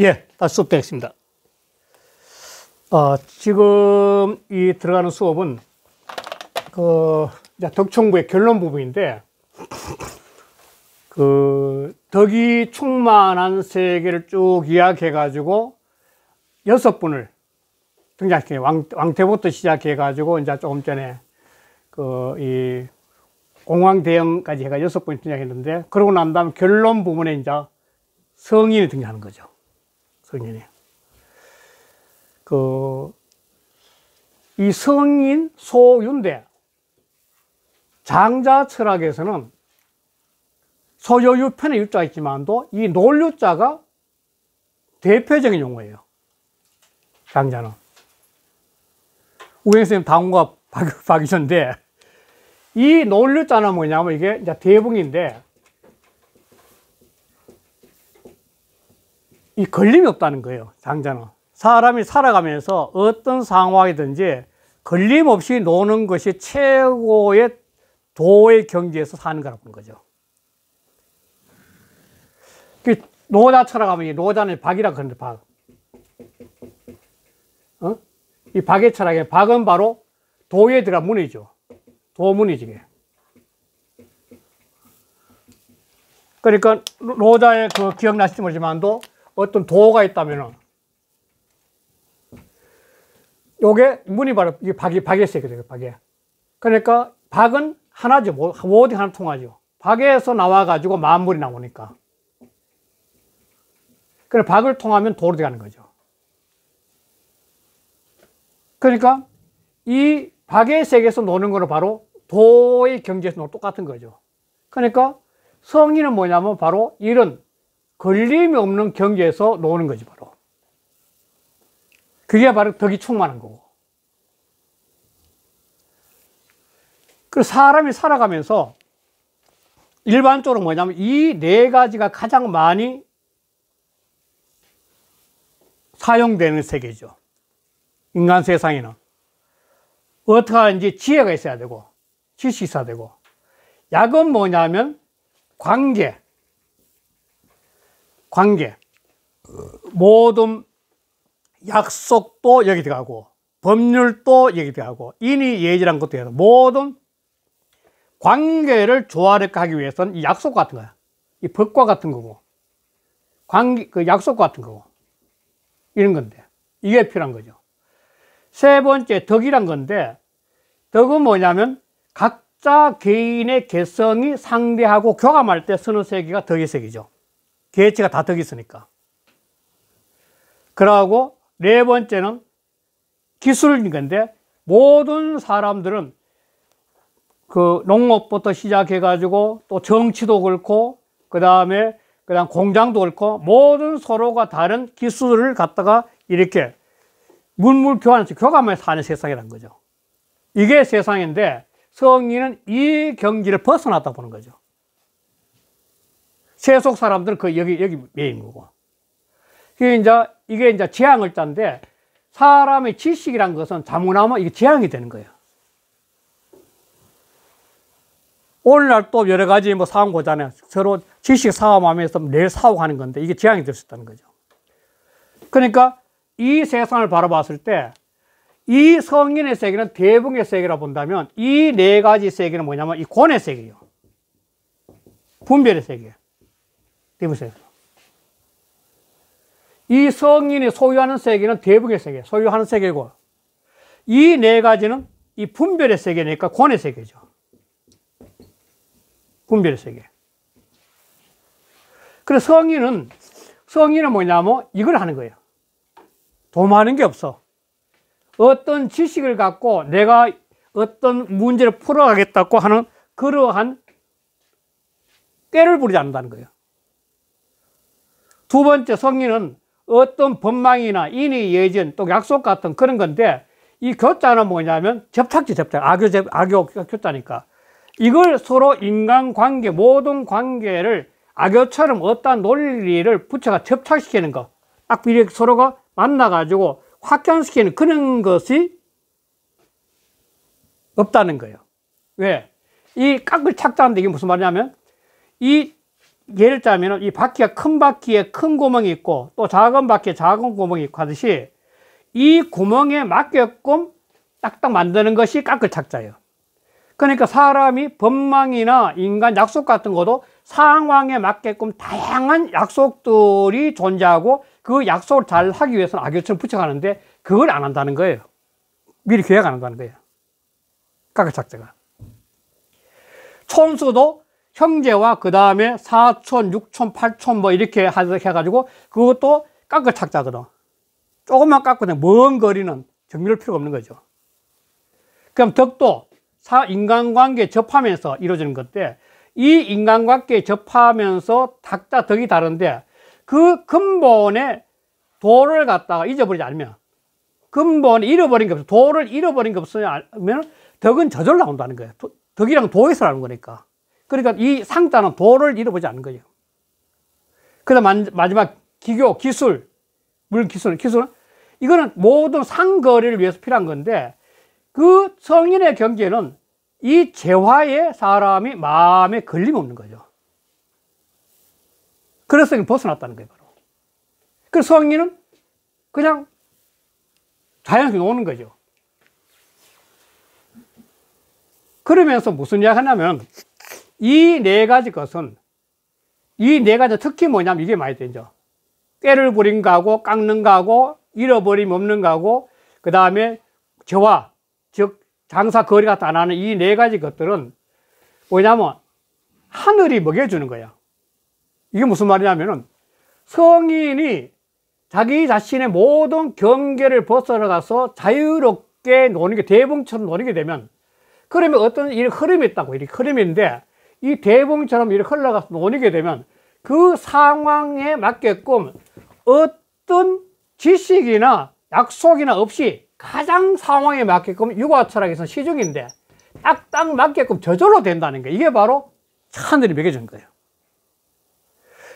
예, 다시 수업되겠습니다. 어, 지금 이 들어가는 수업은 그 덕총부의 결론 부분인데 그 덕이 충만한 세계를 쭉 이야기해 가지고 여섯 분을 등장시켜 왕, 왕태부터 시작해 가지고 이제 조금 전에 그이 공황 대응까지 해가 여섯 분이 등장했는데 그러고 난 다음 결론 부분에 이제 성인이 등장하는 거죠. 성인이. 그, 이 성인 소윤대 장자 철학에서는 소여유편의 유자가 있지만도 이 논유자가 대표적인 용어예요. 장자는. 우영 선생님 당과 박유선인데 이 논류자는 뭐냐면 이게 이제 대붕인데 이 걸림이 없다는 거예요. 장자는. 사람이 살아가면서 어떤 상황이든지 걸림 없이 노는 것이 최고의 도의 경지에서 사는 거라고 보는 거죠. 그 노자 철학하면 노자는 박이라 그러는데 박. 어? 이 박의 철학에 박은 바로 도에 들어 문이죠. 도문이지. 그러니까 노자의 그 기억나실지 모르지만도 어떤 도어가 있다면은 요게 문이 바로 이 박이 박에서 있거든요. 박에. 그러니까 박은 하나죠. 모든 하나 통하죠. 박에서 나와 가지고 만물이 나오니까. 그래 그러니까 박을 통하면 도로 되가는 거죠. 그러니까 이 박의 세계에서 노는 거는 바로 도의 경제에서 똑같은 거죠. 그러니까 성리는 뭐냐면 바로 이런 걸림이 없는 경계에서 노는 거지 바로 그게 바로 덕이 충만한 거고 그 사람이 살아가면서 일반적으로 뭐냐면 이 네 가지가 가장 많이 사용되는 세계죠 인간 세상에는 어떻게 하는지 지혜가 있어야 되고 지식이 있어야 되고 약은 뭐냐면 관계 관계, 모든 약속도 여기 들어가고 법률도 여기 들어가고 인이 예지란 것도 해서 모든 관계를 조화롭게 하기 위해서는 이 약속 같은 거야. 이 법과 같은 거고 관계 그 약속 같은 거고 이런 건데 이게 필요한 거죠. 세 번째 덕이란 건데 덕은 뭐냐면 각자 개인의 개성이 상대하고 교감할 때 쓰는 세계가 덕의 세계죠. 개체가 다 덕이 있으니까. 그러고 네 번째는 기술인 건데 모든 사람들은 그 농업부터 시작해 가지고 또 정치도 그렇고 그다음에 그다음 공장도 그렇고 모든 서로가 다른 기술을 갖다가 이렇게 물물 교환해서 교감해서 사는 세상이란 거죠. 이게 세상인데 성인은 이 경지를 벗어났다 보는 거죠. 세속 사람들은 그 여기, 여기 메인 거고. 이게 이제, 이게 이제 재앙을 짠데, 사람의 지식이란 것은 자문하면 이게 재앙이 되는 거예요. 오늘날 또 여러 가지 뭐 사업 보잖아요. 서로 지식 사업하면서 내일 사업하는 건데 이게 재앙이 될 수 있다는 거죠. 그러니까 이 세상을 바라봤을 때 이 성인의 세계는 대붕의 세계라 본다면 이 네 가지 세계는 뭐냐면 이 권의 세계예요. 분별의 세계. 해보세요. 이 성인이 소유하는 세계는 대북의 세계, 소유하는 세계고 이 네 가지는 이 분별의 세계니까 권의 세계죠. 분별의 세계. 그래서 성인은 성인은 뭐냐면 이걸 하는 거예요. 도모하는 게 없어. 어떤 지식을 갖고 내가 어떤 문제를 풀어가겠다고 하는 그러한 때를 부리지 않는다는 거예요. 두 번째 성리는 어떤 법망이나 인의 예전 또 약속 같은 그런 건데 이 교자는 뭐냐면 접착지 접착 악교 접 악교 교자니까 이걸 서로 인간관계 모든 관계를 악교처럼 어떤 논리를 부처가 접착시키는 거딱 이렇게 서로가 만나가지고 확장시키는 그런 것이 없다는 거예요 왜? 이 깍을 착자한데 이게 무슨 말이냐면 이 예를 들자면 이 바퀴가 큰 바퀴에 큰 구멍이 있고 또 작은 바퀴에 작은 구멍이 있고 하듯이 이 구멍에 맞게끔 딱딱 만드는 것이 깎을착자예요. 그러니까 사람이 법망이나 인간 약속 같은 것도 상황에 맞게끔 다양한 약속들이 존재하고 그 약속을 잘 하기 위해서는 악요처럼 붙여가는데 그걸 안 한다는 거예요. 미리 계획 안 한다는 거예요. 깎을착자가. 촌수도 형제와 그 다음에 사촌, 육촌, 팔촌 뭐 이렇게 해가지고 그것도 깎을 착자거든. 조금만 깎고 그먼 거리는 정밀할 필요가 없는 거죠. 그럼 덕도 인간관계 접하면서 이루어지는 것들, 이 인간관계 접하면서 닭자 덕이 다른데 그근본에 도를 갖다가 잊어버리지 않으면 근본에 잃어버린 게 없어 도를 잃어버린 게 없으면 덕은 저절로 나온다는 거예요 덕이랑 도에서 나는 거니까 그러니까 이 상자는 도를 잃어보지 않는 거예요. 그 다음 마지막 기교, 기술, 물 기술, 기술은 이거는 모든 상거래를 위해서 필요한 건데 그 성인의 경계는 이 재화에 사람이 마음에 걸림 없는 거죠. 그래서 벗어났다는 거예요, 바로. 그 성인은 그냥 자연스럽게 노는 거죠. 그러면서 무슨 이야기 하냐면 이네 가지 것은 이 네 가지 특히 뭐냐면 이게 많이 되죠. 때를 부린 가고 깎는 가고 잃어버림 없는 가고 그 다음에 저와 즉 장사 거리 같다 안는이 네 가지 것들은 뭐냐면 하늘이 먹여주는 거야. 이게 무슨 말이냐면은 성인이 자기 자신의 모든 경계를 벗어나가서 자유롭게 노는 게 대봉처럼 노는 게 되면 그러면 어떤 이런 흐름이 있다고 이 흐름인데 이 대봉처럼 이렇게 흘러가서 논이게 되면 그 상황에 맞게끔 어떤 지식이나 약속이나 없이 가장 상황에 맞게끔 육아철학에서 시중인데 딱딱 맞게끔 저절로 된다는 게 이게 바로 하늘이 매겨진 거예요.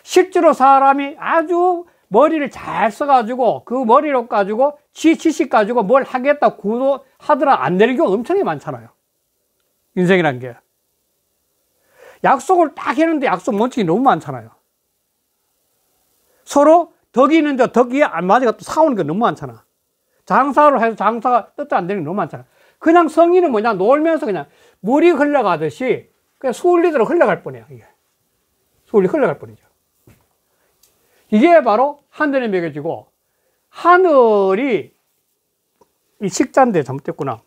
실제로 사람이 아주 머리를 잘 써가지고 그 머리로 가지고 지 지식 가지고 뭘 하겠다 구도하더라 안 되는 경우 엄청나게 많잖아요. 인생이란 게. 약속을 딱 했는데 약속 원칙이 너무 많잖아요. 서로 덕이 있는데 덕이 안 맞아가 또사는게 너무 많잖아. 장사를 해서 장사가 뜻도 안 되는 게 너무 많잖아. 그냥 성인은 뭐냐 놀면서 그냥 물이 흘러가듯이 그냥 수울리대로 흘러갈 뻔이야 이게 수울리 흘러갈 뻔이죠. 이게 바로 하늘에 매겨지고 하늘이 이 식자인데 잘못됐구나.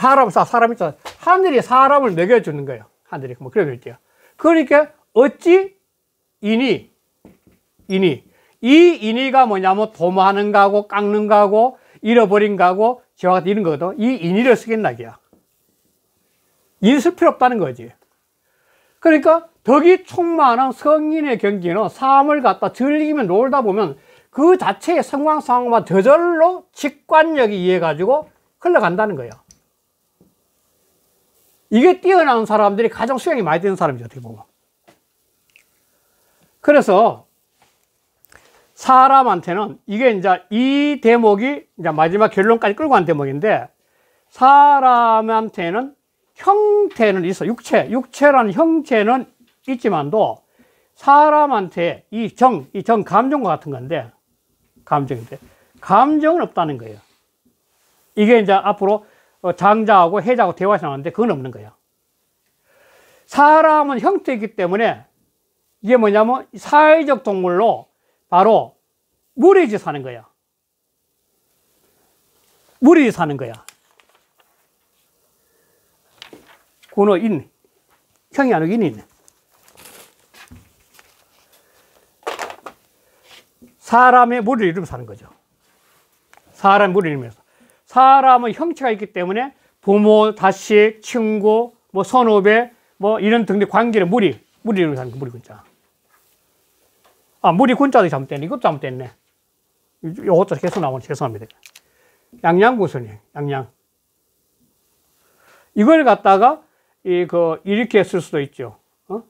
사람, 사람 있잖아. 하늘이 사람을 먹여주는 거예요. 하늘이. 뭐, 그래도 있대요. 그러니까, 어찌 이니, 이니이이니가 뭐냐면 도모하는 가고, 깎는 가고, 잃어버린 가고, 저와 같은 이런 거거든. 이 인의를 쓰겠나기야. 인쓸 필요 없다는 거지. 그러니까 덕이 충만한 성인의 경기는 삶을 갖다 즐기면 놀다 보면 그 자체의 성황 상황과 저절로 직관력이 이해가지고 흘러간다는 거예요. 이게 뛰어난 사람들이 가장 수양이 많이 되는 사람이죠, 어떻게 보면. 그래서 사람한테는 이게 이제 이 대목이 이제 마지막 결론까지 끌고 간 대목인데 사람한테는 형태는 있어. 육체. 육체라는 형체는 있지만도 사람한테 이 정, 이 정 감정과 같은 건데 감정인데 감정은 없다는 거예요. 이게 이제 앞으로 어, 장자하고 해자하고 대화해서 나왔는데 그건 없는 거야. 사람은 형태이기 때문에 이게 뭐냐면 사회적 동물로 바로 무리지 사는 거야. 무리지 사는 거야. 군어인, 형이 아니고 인인. 사람의 무리를 이루면서 사는 거죠. 사람 무리를 이루면서. 사람의 형체가 있기 때문에 부모, 자식, 친구, 뭐 선후배, 뭐 이런 등등 관계를 무리, 무리를 사는 거 무리 군자. 아, 무리 군자도 잘못됐네. 이것도 잘못됐네. 이것도 계속 나오네. 죄송합니다. 양양구선이 양양. 이걸 갖다가 이 그 이렇게 쓸 수도 있죠. 어?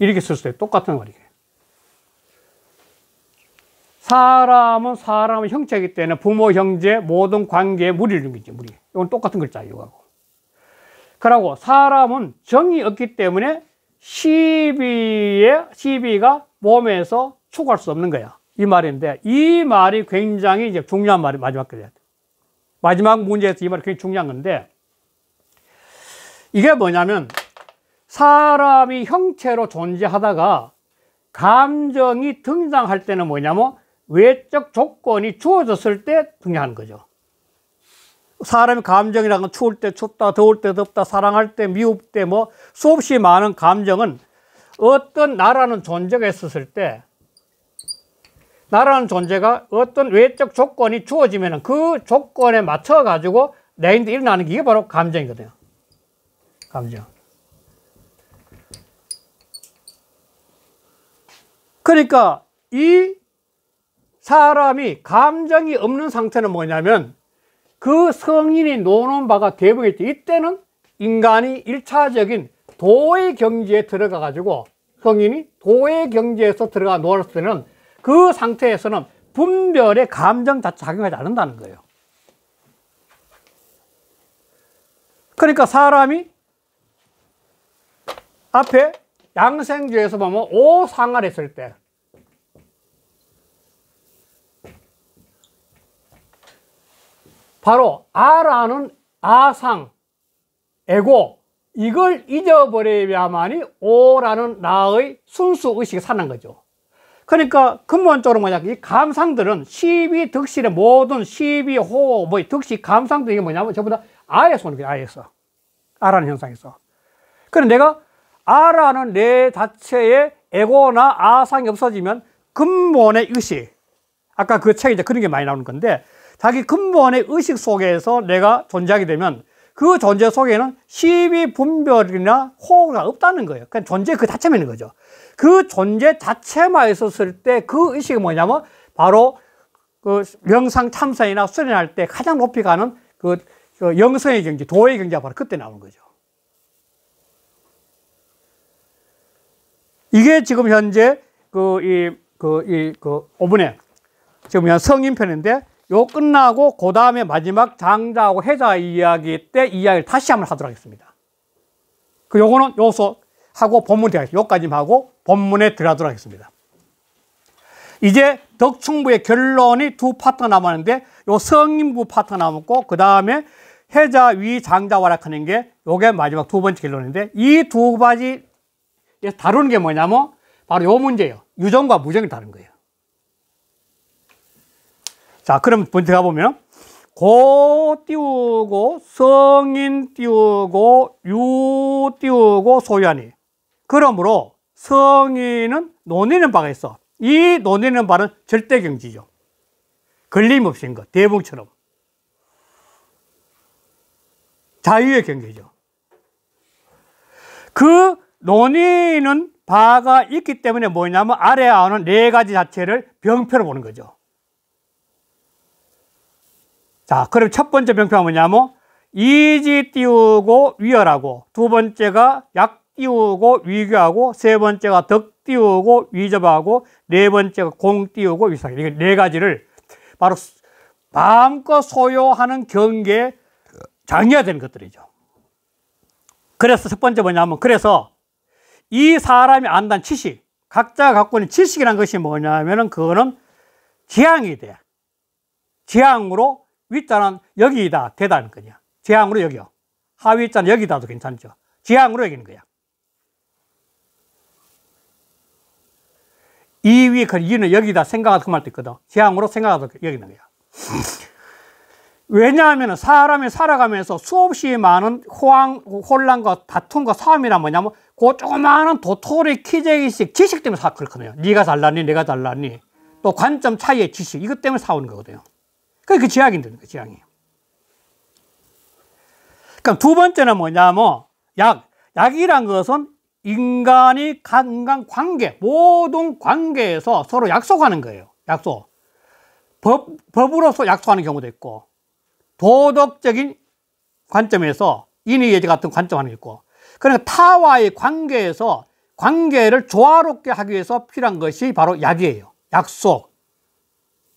이렇게 쓸 수도 있 똑같은 말이에요. 사람은 사람의 형체이기 때문에 부모, 형제, 모든 관계에 무리를 준 거죠. 무리. 이건 똑같은 글자, 이거하고. 그러고 사람은 정이 없기 때문에 시비에, 시비가 몸에서 추구할 수 없는 거야. 이 말인데, 이 말이 굉장히 이제 중요한 말이 마지막 글이 마지막 문제에서 이 말이 굉장히 중요한 건데, 이게 뭐냐면, 사람이 형체로 존재하다가 감정이 등장할 때는 뭐냐면 외적 조건이 주어졌을 때 중요한 거죠. 사람의 감정이라건 추울 때 춥다, 더울 때 덥다, 사랑할 때 미울 때뭐 수없이 많은 감정은 어떤 나라는 존재가 있었을 때 나라는 존재가 어떤 외적 조건이 주어지면 그 조건에 맞춰 가지고 내인데 일어나는 게 이게 바로 감정이거든요. 감정. 그러니까 이 사람이 감정이 없는 상태는 뭐냐면 그 성인이 노는 바가 대부분일 때 이때는 인간이 1차적인 도의 경지에 들어가 가지고 성인이 도의 경지에서 들어가 놓았을 때는 그 상태에서는 분별의 감정 자체 작용하지 않는다는 거예요 그러니까 사람이 앞에 양생주에서 보면 오상을 했을 때 바로 아라는 아상, 에고 이걸 잊어버려야만이 오라는 나의 순수 의식이 사는 거죠. 그러니까 근본적으로 뭐냐 이 감상들은 시비 득실의 모든 시비 호흡의 득실 감상들 이게 뭐냐면 전부 다 아에서 오는 거야 아에서 아라는 현상에서 그런데 내가 아라는 내 자체의 에고나 아상이 없어지면 근본의 의식 아까 그 책에 이제 그런 게 많이 나오는 건데 자기 근본의 의식 속에서 내가 존재하게 되면 그 존재 속에는 시비 분별이나 호가 없다는 거예요. 그냥 그러니까 존재 그 자체만 있는 거죠. 그 존재 자체만 있었을 때 그 의식이 뭐냐면 바로 그 명상 참선이나 수련할 때 가장 높이 가는 그, 그, 영성의 경지, 도의 경지가 바로 그때 나오는 거죠. 이게 지금 현재 그, 이, 그, 이, 그 5분의 지금 성인편인데 요 끝나고 그 다음에 마지막 장자하고 해자 이야기 때 이야기를 다시 한번 하도록 하겠습니다. 그 요거는 요소 하고 본문 들어가겠습니다. 요까지만 하고 본문에 들어가도록 하겠습니다. 이제 덕충부의 결론이 두 파트 남았는데 요 성인부 파트 남았고 그 다음에 해자 위 장자 와락하는 게 요게 마지막 두 번째 결론인데 이 두 가지 다루는 게 뭐냐면 바로 요 문제예요. 유정과 무정이 다른 거예요. 자, 그럼 본태 가보면, 고 띄우고, 성인 띄우고, 유 띄우고, 소연이 그러므로 성인은 논의는 바가 있어. 이 논의는 바는 절대 경지죠. 걸림없인 것, 대붕처럼. 자유의 경계죠. 그 논의는 바가 있기 때문에 뭐냐면 아래 아오는 네 가지 자체를 병표로 보는 거죠. 자, 그럼 첫 번째 병표가 뭐냐면 이지 띄우고 위열하고 두 번째가 약 띄우고 위교하고 세 번째가 덕 띄우고 위접하고 네 번째가 공 띄우고 위상 이게 네 가지를 바로 마음껏 소요하는 경계에 장려해야 되는 것들이죠. 그래서 첫 번째 뭐냐면 그래서 이 사람이 안다는 지식 각자가 갖고 있는 지식이란 것이 뭐냐면은 그거는 지향이 돼. 지향으로 윗자는 여기다 대다는 거냐. 재앙으로 여기요. 하위자는 여기다도 괜찮죠. 재앙으로 여기는 거야. 2위에 그 는 여기다 생각하다 그 말도 있거든. 재앙으로 생각하다 여기는 거야. 왜냐하면 사람이 살아가면서 수없이 많은 호황, 혼란과 다툼과 싸움이란 뭐냐면 그 조그마한 도토리 키재의식 지식 때문에 사 그렇거든요. 네가 달랐니 내가 달랐니 또 관점 차이의 지식 이것 때문에 싸우는 거거든요. 그게 그 지약이 되는 거예요, 그 지약이. 그럼 두 번째는 뭐냐면, 약. 약이란 것은 인간이 인간 관계, 모든 관계에서 서로 약속하는 거예요. 약속. 법, 법으로서 약속하는 경우도 있고, 도덕적인 관점에서 인의예제 같은 관점 하는 있고, 그러니까 타와의 관계에서 관계를 조화롭게 하기 위해서 필요한 것이 바로 약이에요. 약속,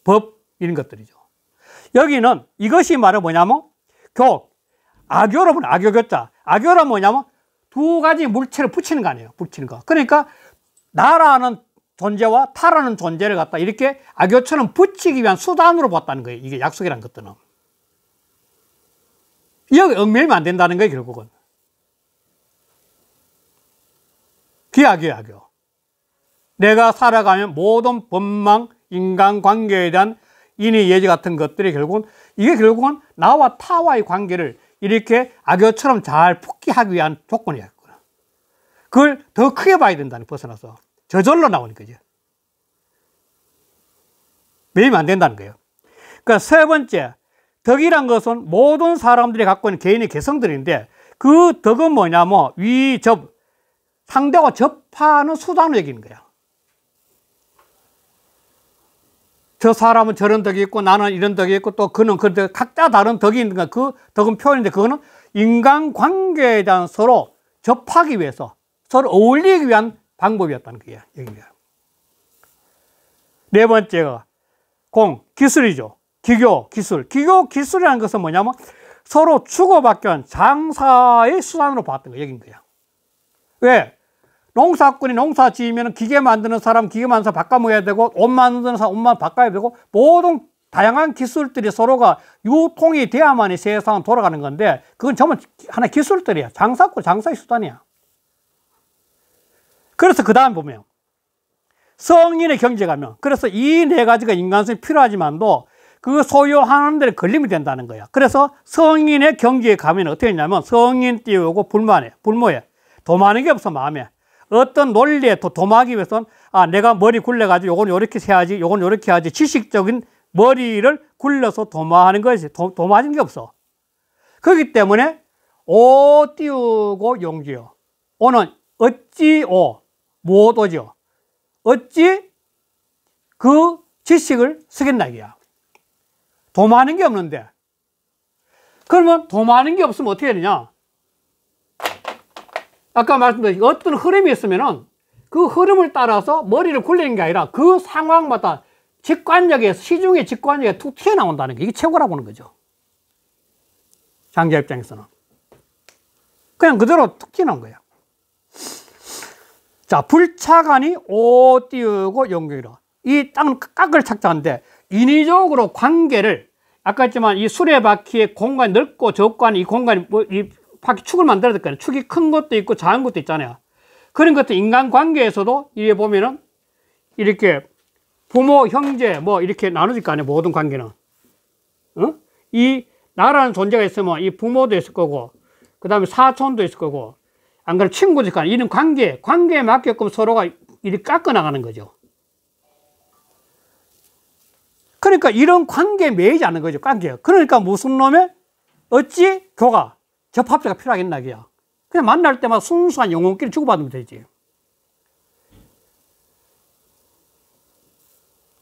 법, 이런 것들이죠. 여기는 이것이 말은 뭐냐면 교, 악교로 보 악교교자. 악교로 뭐냐면 두 가지 물체를 붙이는 거 아니에요. 붙이는 거. 그러니까 나라는 존재와 타라는 존재를 갖다 이렇게 악교처럼 붙이기 위한 수단으로 봤다는 거예요. 이게 약속이란 것들은. 여기 얽매이면 안 된다는 거예요, 결국은. 귀하귀악교 내가 살아가면 모든 법망, 인간관계에 대한 인의 예지 같은 것들이 결국은 이게 결국은 나와 타와의 관계를 이렇게 악교처럼 잘復기하기 위한 조건이었구나. 그걸 더 크게 봐야 된다는 벗어나서 저절로 나오는 거죠. 매이면 안 된다는 거예요. 그러니까 세 번째 덕이란 것은 모든 사람들이 갖고 있는 개인의 개성들인데 그 덕은 뭐냐면 위접 상대와 접하는 수단을 얘기는 거예요 저 사람은 저런 덕이 있고 나는 이런 덕이 있고 또 그는 그 덕, 각자 다른 덕이 있는가 그 덕은 표현인데 그거는 인간관계에 대한 서로 접하기 위해서 서로 어울리기 위한 방법이었다는 거예요. 여기가. 네 번째가 공, 기술이죠. 기교, 기술. 기교, 기술이라는 것은 뭐냐면 서로 추구받기 한 장사의 수단으로 봤던 거예요. 여긴 거야. 왜? 농사꾼이 농사 지으면 기계 만드는 사람 기계 만드는 사람 바꿔 먹어야 되고 옷 만드는 사람 옷만 바꿔야 되고 모든 다양한 기술들이 서로가 유통이 돼야만이 세상은 돌아가는 건데 그건 전부 하나 기술들이야. 장사꾼 장사의 수단이야. 그래서 그 다음 보면 성인의 경제 가면 그래서 이 네 가지가 인간성이 필요하지만도 그 소유하는 데는 걸림이 된다는 거야. 그래서 성인의 경제에 가면 어떻게 했냐면 성인 띄우고 불만해, 불모해. 더 많은 게 없어 마음에. 어떤 논리에 도, 도망하기 위해서는 아 내가 머리 굴려가지고 요건 요렇게 해야지 요건 요렇게 해야지 지식적인 머리를 굴려서 도마하는 것이 도, 도마하는 게 없어 그렇기 때문에 오 띄우고 용지요 오는 어찌 오무오지 어찌 그 지식을 쓰겠나기야 도마하는 게 없는데 그러면 도마하는 게 없으면 어떻게 되냐 아까 말씀드린 어떤 흐름이 있으면은 그 흐름을 따라서 머리를 굴리는 게 아니라 그 상황마다 직관적에 시중에 직관적에 툭 튀어나온다는 게 이게 최고라고 하는 거죠. 장자 입장에서는. 그냥 그대로 툭 튀어나온 거예요 자, 불차간이 오 띄우고 용경이라. 이 땅은 깎을 착자인데 인위적으로 관계를 아까 했지만 이 수레바퀴의 공간이 넓고 적고 하는 이 공간이 뭐이 바퀴 축을 만들어야 될 거 아니에요. 축이 큰 것도 있고 작은 것도 있잖아요. 그런 것도 인간관계에서도 이게 보면은 이렇게 부모, 형제 뭐 이렇게 나눠질 거 아니에요. 모든 관계는. 어? 이 나라는 존재가 있으면 이 부모도 있을 거고 그 다음에 사촌도 있을 거고 안그래도 친구도 있고 이런 관계, 관계에 맞게끔 서로가 이렇게 깎아 나가는 거죠. 그러니까 이런 관계에 매이지 않는 거죠. 관계. 그러니까 무슨 놈의 어찌 교가 접합제가 필요하겠나, 그야. 그냥 만날 때마다 순수한 영혼끼리 주고받으면 되지.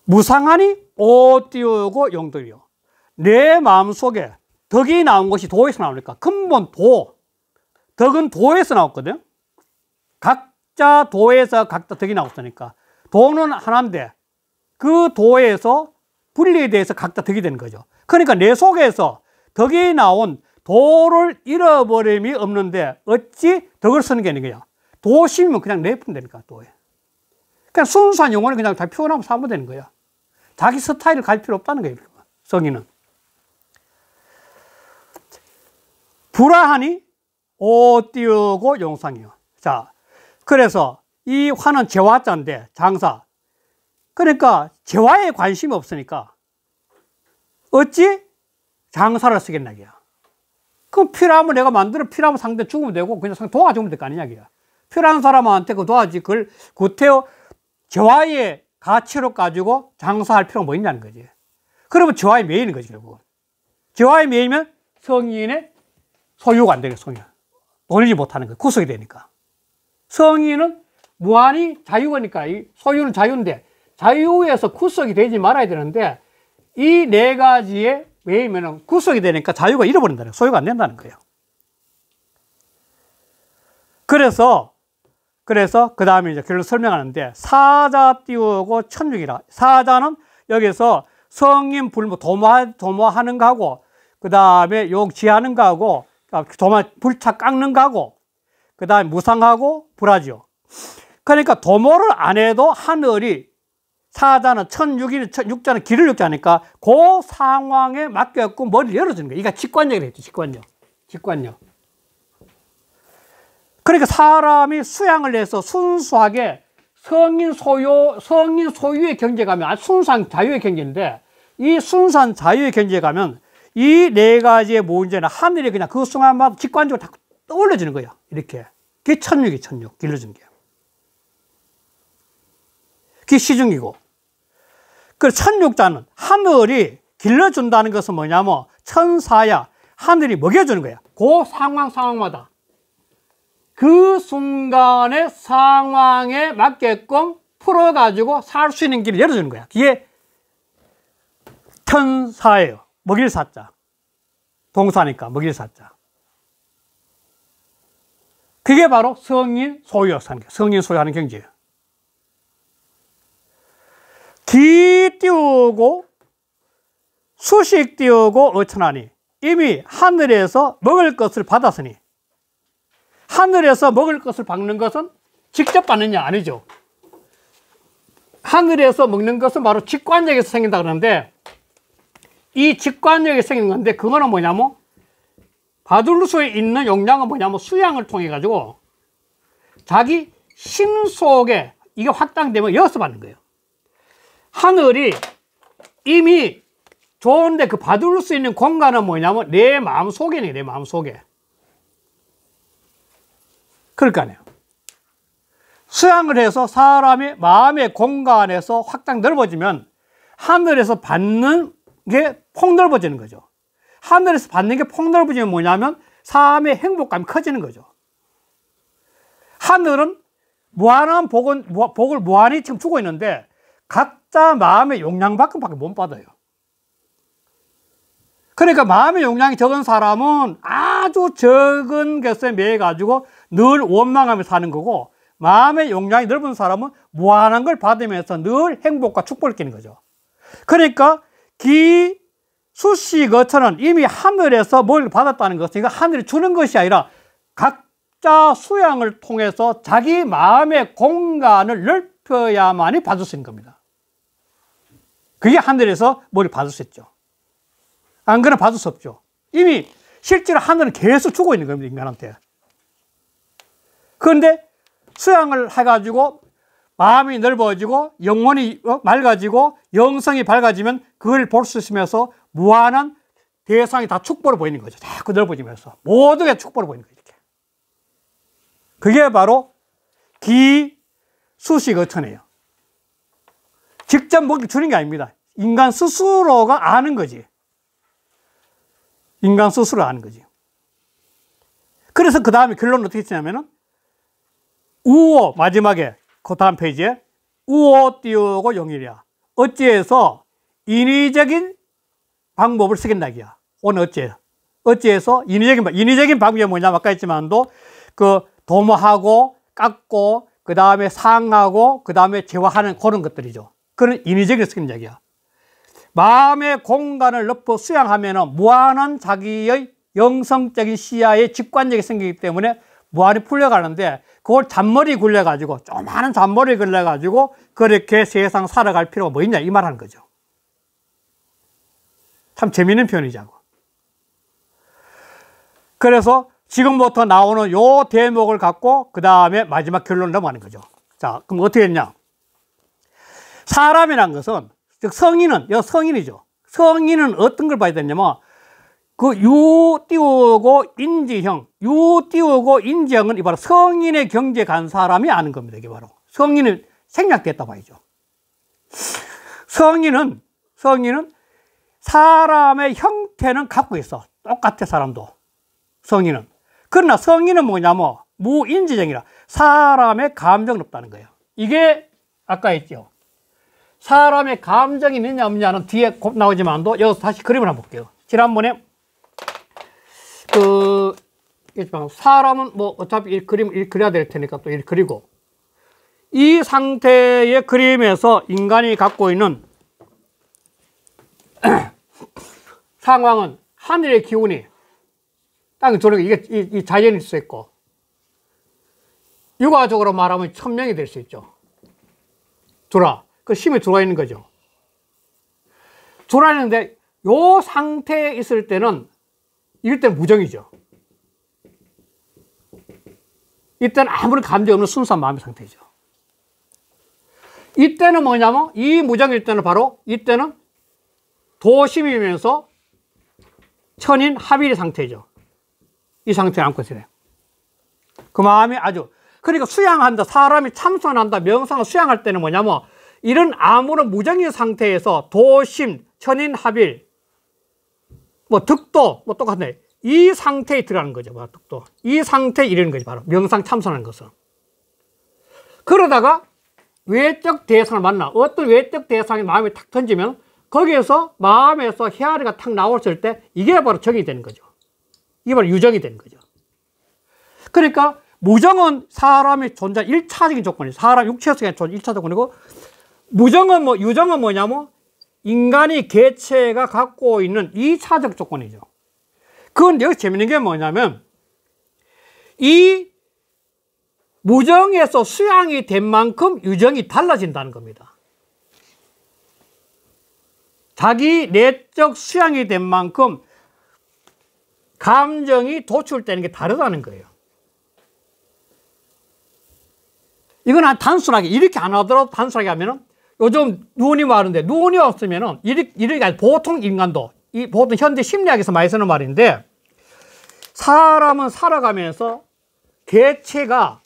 무상하니 옷 띄우고 용도이요. 내 마음속에 덕이 나온 것이 도에서 나오니까 근본 도, 덕은 도에서 나왔거든. 각자 도에서 각자 덕이 나왔으니까 도는 하나인데 그 도에서 분리에 대해서 각자 덕이 되는 거죠. 그러니까 내 속에서 덕이 나온 도를 잃어버림이 없는데 어찌 덕을 쓰는 게 아니냐. 도심이면 그냥 내품 되니까 도에. 그냥 순수한 용어는 그냥 다 표현하면 사면 되는 거야. 자기 스타일을 갈 필요 없다는 거예요. 성인은. 불화하니 오 띄우고 용상이요. 자, 그래서 이 화는 재화자인데 장사. 그러니까 재화에 관심이 없으니까 어찌 장사를 쓰겠나요? 그럼 필요하면 내가 만들어 필요하면 상대 죽으면 되고 그냥 상대 도와주면 될 거 아니냐 이야 필요한 사람한테 그 도와지 그걸 구태여 저하의 가치로 가지고 장사할 필요가 뭐 있냐는 거지 그러면 저하의 매이는 거지 결국 저하의 매이면 성인의 소유가 안 되는 성인 놀리지 못하는 거 구속이 되니까 성인은 무한히 자유니까 소유는 자유인데 자유에서 구속이 되지 말아야 되는데 이 네 가지의 왜냐면 구속이 되니까 자유가 잃어버린다 소유가 안 된다는 거예요. 그래서 그래서 그 다음에 이제 결론 설명하는데 사자 띄우고 천육이라 사자는 여기서 성인 불모 도마 도모하는 가고그 다음에 욕지하는 가고 도마 불차 깎는 가고그 다음에 무상하고 불하죠 그러니까 도모를 안 해도 하늘이 사자는 천육일, 육자는 길을 육자니까 그 상황에 맡겨갖고 머리를 열어주는 거예요. 이게 직관력이라 했죠. 직관력. 직관력. 그러니까 사람이 수양을 해서 순수하게 성인 소유, 성인 소유의 경제 가면, 아, 순수한 자유의 경제인데, 이 순수한 자유의 경제에 가면, 이 네 가지의 문제는 하늘이 그냥 그 순간마다 직관적으로 다 떠올려지는 거예 이렇게. 그게 천육이 천육. 길러준 게. 귀시중이고 그 천육자는 하늘이 길러준다는 것은 뭐냐면 천사야 하늘이 먹여주는 거야 그 상황 상황마다 그 순간의 상황에 맞게끔 풀어가지고 살 수 있는 길을 열어주는 거야 그게 천사예요 먹일 사자 동사니까 먹일 사자 그게 바로 성인 소유하는 성인 소유하는 경제예요 기 띄우고 수식 띄우고 어천하니 이미 하늘에서 먹을 것을 받았으니 하늘에서 먹을 것을 받는 것은 직접 받느냐 아니죠 하늘에서 먹는 것은 바로 직관력에서 생긴다 그러는데 이 직관력이 생긴 건데 그거는 뭐냐면 바둘루스에 있는 용량은 뭐냐면 수양을 통해 가지고 자기 신 속에 이게 확장되면 여기서 받는 거예요 하늘이 이미 좋은데 그 받을 수 있는 공간은 뭐냐면 내 마음 속이네내 마음 속에. 그럴거아니에요 수양을 해서 사람의 마음의 공간에서 확장 넓어지면 하늘에서 받는 게 폭넓어지는 거죠. 하늘에서 받는 게 폭넓어지면 뭐냐면 삶의 행복감이 커지는 거죠. 하늘은 무한한 복은, 복을 무한히 지금 주고 있는데 각자 마음의 용량만큼밖에 못 받아요. 그러니까 마음의 용량이 적은 사람은 아주 적은 것에 매해 가지고 늘 원망하며 사는 거고 마음의 용량이 넓은 사람은 무한한 걸 받으면서 늘 행복과 축복을 끼는 거죠. 그러니까 기 수식어처럼 이미 하늘에서 뭘 받았다는 것은 이거 하늘이 주는 것이 아니라 각자 수양을 통해서 자기 마음의 공간을 넓혀야만이 받을 수 있는 겁니다. 그게 하늘에서 뭘 받을 수 있죠. 안 그러면 받을 수 없죠. 이미 실제로 하늘은 계속 주고 있는 겁니다, 인간한테. 그런데 수양을 해가지고 마음이 넓어지고 영혼이 어, 맑아지고 영성이 밝아지면 그걸 볼 수 있으면서 무한한 대상이 다 축복을 보이는 거죠. 자꾸 넓어지면서 모든 게 축복을 보이는 거죠. 이렇게. 그게 바로 기수식어천이에요. 직접 먹이 주는 게 아닙니다. 인간 스스로가 아는 거지. 인간 스스로 아는 거지. 그래서 그 다음에 결론은 어떻게 했냐면은 우오 마지막에 그 다음 페이지에 우오 띄우고 용이랴 어찌해서 인위적인 방법을 쓰겠나기야. 오늘 어찌해. 어찌해서 인위적인 인위적인 방법이 뭐냐 아까 했지만도 그 도모하고 깎고 그 다음에 상하고 그 다음에 제화하는 그런 것들이죠. 그런 인위적인 스님 얘기야. 마음의 공간을 넓고 수양하면 무한한 자기의 영성적인 시야에 직관적이 생기기 때문에 무한히 풀려가는데 그걸 잔머리 굴려가지고 조만한 잔머리 굴려가지고 그렇게 세상 살아갈 필요가 뭐 있냐 이 말하는 거죠. 참 재미있는 표현이자고. 그래서 지금부터 나오는 요 대목을 갖고 그 다음에 마지막 결론을 넘어가는 거죠. 자 그럼 어떻게 했냐. 사람이란 것은 즉 성인은 여 성인이죠. 성인은 어떤 걸 봐야 되냐면 그 유 띄우고 인지형, 유 띄우고 인지형은 이 바로 성인의 경제 간 사람이 아는 겁니다. 이게 바로 성인을 생략됐다 봐야죠. 성인은 성인은 사람의 형태는 갖고 있어. 똑같아 사람도 성인은. 그러나 성인은 뭐냐면 무인지정이라 사람의 감정이 없다는 거예요. 이게 아까 했죠. 사람의 감정이 있느냐 없느냐는 뒤에 곧 나오지만도 여기서 다시 그림을 한번 볼게요. 지난번에 그 사람은 뭐 어차피 일 그림 일 그려야 될 테니까 또 일 그리고 이 상태의 그림에서 인간이 갖고 있는 상황은 하늘의 기운이 땅이 도는 이게 이, 이 자연일 수 있고 육아적으로 말하면 천명이 될 수 있죠. 두라 그 심이 들어와 있는 거죠. 들어와 있는데 요 상태에 있을 때는 이럴 때는 무정이죠. 이때는 아무런 감정 없는 순수한 마음의 상태죠. 이때는 뭐냐면 이 무정일 때는 바로 이때는 도심이면서 천인 합일의 상태죠. 이 상태에 안고 있어요. 그 마음이 아주 그러니까 수양한다 사람이 참선한다 명상을 수양할 때는 뭐냐면 이런 아무런 무정의 상태에서 도심, 천인합일, 뭐 득도, 뭐 똑같네. 이 상태에 들어가는 거죠. 바 득도. 이 상태에 이르는 거죠. 바로 명상 참선하는 것은. 그러다가 외적 대상을 만나 어떤 외적 대상이 마음에 탁 던지면 거기에서 마음에서 헤아리가 탁 나왔을 때 이게 바로 정이 되는 거죠. 이게 바로 유정이 되는 거죠. 그러니까 무정은 사람의 존재 일차적인 조건이 사람 육체에의 존재 1차 조건이고 무정은 뭐, 유정은 뭐냐면 인간이 개체가 갖고 있는 2차적 조건이죠. 그건 여기 재밌는 게 뭐냐면 이 무정에서 수양이 된 만큼 유정이 달라진다는 겁니다. 자기 내적 수양이 된 만큼 감정이 도출되는 게 다르다는 거예요. 이건 단순하게 이렇게 안 하더라도 단순하게 하면 은 요즘 눈이 많은데 눈이 없으면 이렇게, 보통 인간도 이 보통 현대 심리학에서 많이 쓰는 말인데 사람은 살아가면서 개체가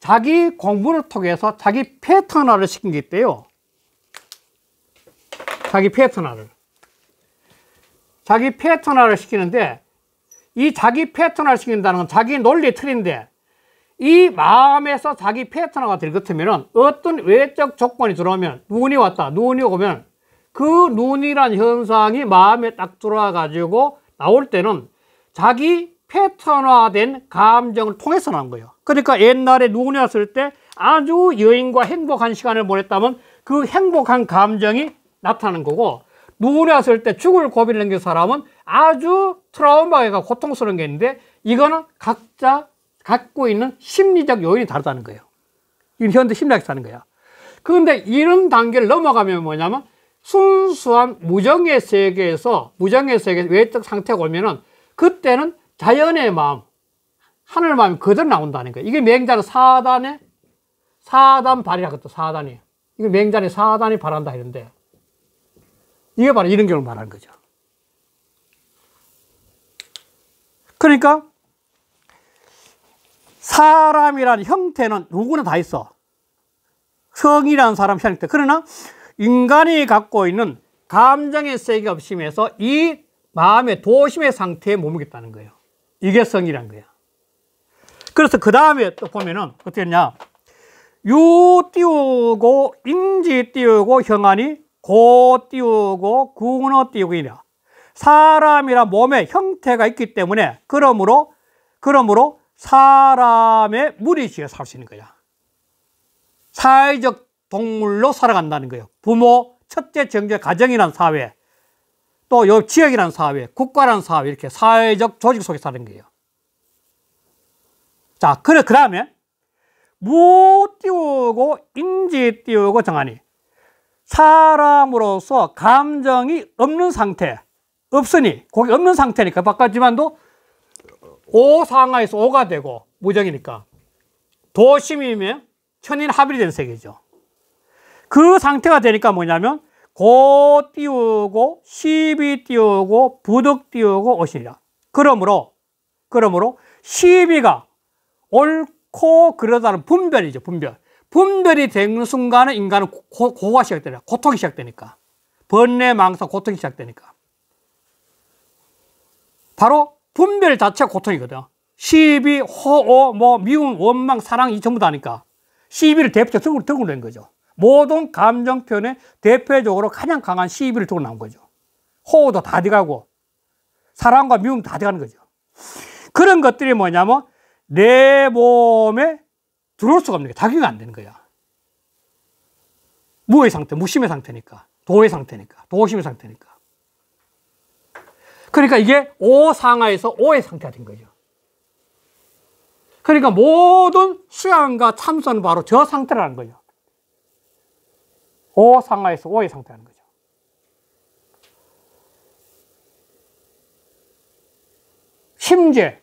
자기 공부를 통해서 자기 패턴화를 시킨 게 있대요. 자기 패턴화를. 자기 패턴화를 시키는데 이 자기 패턴화를 시킨다는 건 자기 논리 의 틀인데 이 마음에서 자기 패턴화가 들거트면 어떤 외적 조건이 들어오면 눈이 왔다 눈이 오면 그 눈이란 현상이 마음에 딱 들어와 가지고 나올 때는 자기 패턴화된 감정을 통해서 나온 거예요 그러니까 옛날에 눈이 왔을 때 아주 여인과 행복한 시간을 보냈다면 그 행복한 감정이 나타나는 거고 눈이 왔을 때 죽을 고비를 넘긴 사람은 아주 트라우마가 고통스러운 게 있는데 이거는 각자 갖고 있는 심리적 요인이 다르다는 거예요. 이건 현대 심리학에서 하는 거야. 그런데 이런 단계를 넘어가면 뭐냐면 순수한 무정의 세계에서 무정의 세계 외적 상태가 오면은 그때는 자연의 마음, 하늘 마음이 그대로 나온다는 거예요. 이게 맹자는 사단의 사단 발이라고 또 사단이. 이거 맹자는 사단이 발한다 했는데 이게 바로 이런 경우를 말하는 거죠. 그러니까 사람이란 형태는 누구나 다 있어. 성이라는 사람 형태. 그러나 인간이 갖고 있는 감정의 세계가 심해서 이 마음의 도심의 상태에 머무겠다는 거예요. 이게 성이란 거야. 그래서 그 다음에 또 보면은 어떻게 했냐. 유 띄우고 인지 띄우고 형안이 고 띄우고 군어 띄우고 이라. 사람이라 몸의 형태가 있기 때문에 그러므로 그러므로 사람의 무리지어 살수 있는 거야. 사회적 동물로 살아간다는 거예요. 부모, 첫째, 정제, 가정이란 사회, 또요 지역이란 사회, 국가란 사회, 이렇게 사회적 조직 속에 사는 거예요. 자, 그래, 그 다음에, 무 띄우고 인지 띄우고 정하니. 사람으로서 감정이 없는 상태, 없으니, 거기 없는 상태니까 바꿨지만도 오 상하에서 오가 되고 무정이니까 도심이면 천인 합일이 된 세계죠. 그 상태가 되니까 뭐냐면 고 띄우고 시비 띄우고 부득 띄우고 오시리라. 그러므로 그러므로 시비가 옳고 그러다는 분별이죠. 분별. 분별이 되 순간에 인간은 고, 가시작되니 고통이 시작되니까 번뇌 망상 고통이 시작되니까 바로 분별 자체가 고통이거든. 시비, 호오, 어, 뭐 미움, 원망, 사랑 이 전부 다니까 시비를 대표적으로 들고 낸 거죠. 모든 감정 표현에 대표적으로 가장 강한 시비를 들고 나 거죠. 호도 다 돼가고 사랑과 미움 다 돼가는 거죠. 그런 것들이 뭐냐면 내 몸에 들어올 수가 없는 게 작용이 안 되는 거야. 무의 상태, 무심의 상태니까, 도의 상태니까, 도심의 상태니까. 그러니까 이게 오상하에서 오의 상태가 된 거죠. 그러니까 모든 수양과 참선은 바로 저 상태라는 거죠. 오상하에서 오의 상태라는 거죠. 심재,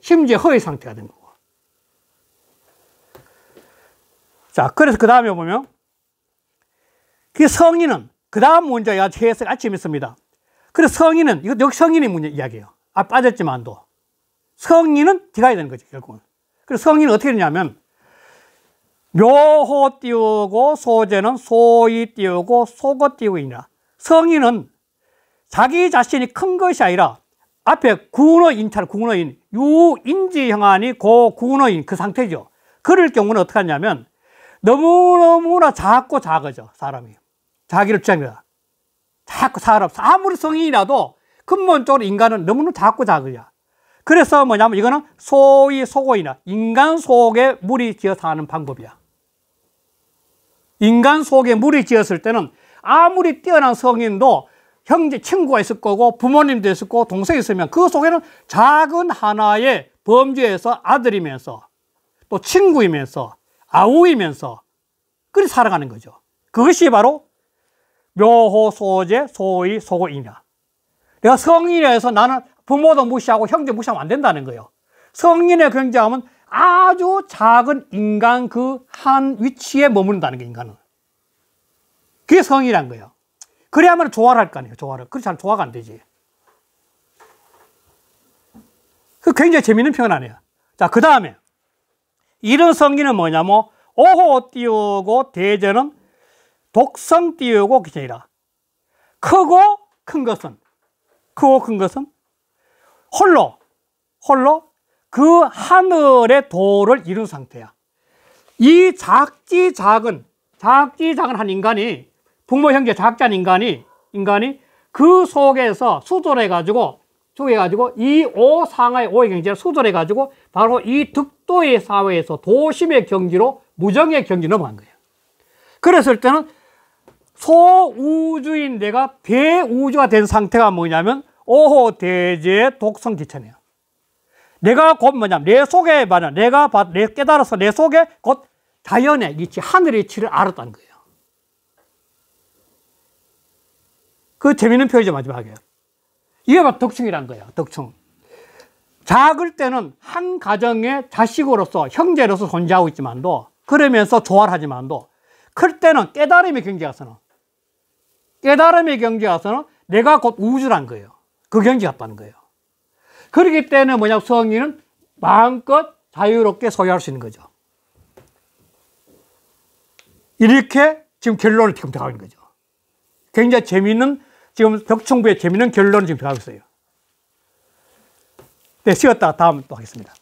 심재 허의 상태가 된 거고. 자, 그래서 그 다음에 보면, 그 성인은, 그 다음 문제가 제일 아침에 있습니다. 그래서 성인은, 이거도 역시 성인의 문제, 이야기예요. 아, 빠졌지만도. 성인은 뒤가야 되는 거지, 결국은. 그래서 성인은 어떻게 되냐면, 묘호 띄우고 소재는 소위 띄우고 속어 띄우이니라. 성인은 자기 자신이 큰 것이 아니라 앞에 구운인차구운인 유인지 형안이 고구운인그 상태죠. 그럴 경우는 어떻게 하냐면 너무너무나 작고 작아져 사람이 자기를 주장합 자꾸 살 사람 아무리 성인이라도 근본적으로 인간은 너무나무 작고 작으야. 그래서 뭐냐면 이거는 소위 소고이나 인간 속에 물이 지어 사는 방법이야. 인간 속에 물이 지었을 때는 아무리 뛰어난 성인도 형제 친구가 있을 거고 부모님도 있을 거고 동생이 있으면 그 속에는 작은 하나의 범죄에서 아들이면서 또 친구이면서 아우이면서 그리 살아가는 거죠. 그것이 바로 묘호 소제 소의 소고이냐. 내가 성인에서 나는 부모도 무시하고 형제 무시하면 안 된다는 거예요. 성인의 경제함은 아주 작은 인간 그 한 위치에 머무른다는 게 인간은. 그게 성이란 거예요. 그래야만 조화를 할 거 아니에요, 조화를. 그렇지 않으면 조화가 안 되지. 그 굉장히 재밌는 표현 아니에요. 자, 그 다음에. 이런 성기는 뭐냐면, 오호 띄우고 대제는 독성 띄우고 기전이라. 크고 큰 것은 크고 큰 것은 홀로 홀로 그 하늘의 도를 이룬 상태야. 이 작지 작은 작지 작은 한 인간이 부모 형제 작자한 인간이 인간이 그 속에서 수절해 가지고 수해 가지고 이 오상의 오의 경제를 수절해 가지고 바로 이 득도의 사회에서 도심의 경지로 무정의 경지로 넘어간 거예요. 그랬을 때는 소우주인 내가 대우주가 된 상태가 뭐냐면 오호 대제 의 독성 기천이에요. 내가 곧뭐냐내 속에 말하 내가 내 깨달아서 내 속에 곧 자연의 이치 하늘의 이치를 알았다는 거예요. 그 재미있는 표현이 마지막에 이게 바로 덕충이란 거예요. 덕충. 작을 때는 한 가정의 자식으로서 형제로서 존재하고 있지만도 그러면서 조화하지만도 클 때는 깨달음의 경계에서는 깨달음의 경지에 와 서는 내가 곧 우주란 거예요. 그 경지에 왔다는 거예요. 그렇기 때문에 뭐냐 수학리는 마음껏 자유롭게 소유할 수 있는 거죠. 이렇게 지금 결론을 지금 들어가는 거죠. 굉장히 재미있는 지금 덕충부의 재미있는 결론을 지금 들어가고 있어요. 네, 쉬었다 다음 또 하겠습니다.